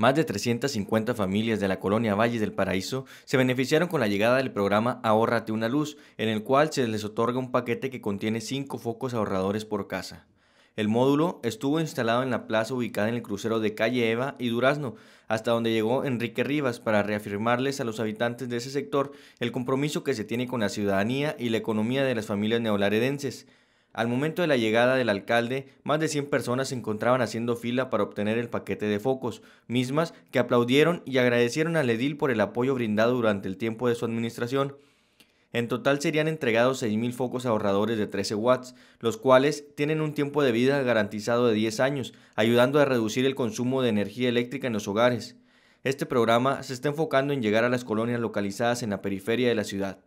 Más de 350 familias de la colonia Valles del Paraíso se beneficiaron con la llegada del programa Ahórrate una luz, en el cual se les otorga un paquete que contiene cinco focos ahorradores por casa. El módulo estuvo instalado en la plaza ubicada en el crucero de calle Eva y Durazno, hasta donde llegó Enrique Rivas para reafirmarles a los habitantes de ese sector el compromiso que se tiene con la ciudadanía y la economía de las familias neolaredenses. Al momento de la llegada del alcalde, más de 100 personas se encontraban haciendo fila para obtener el paquete de focos, mismas que aplaudieron y agradecieron al edil por el apoyo brindado durante el tiempo de su administración. En total serían entregados 6.000 focos ahorradores de 13 watts, los cuales tienen un tiempo de vida garantizado de 10 años, ayudando a reducir el consumo de energía eléctrica en los hogares. Este programa se está enfocando en llegar a las colonias localizadas en la periferia de la ciudad.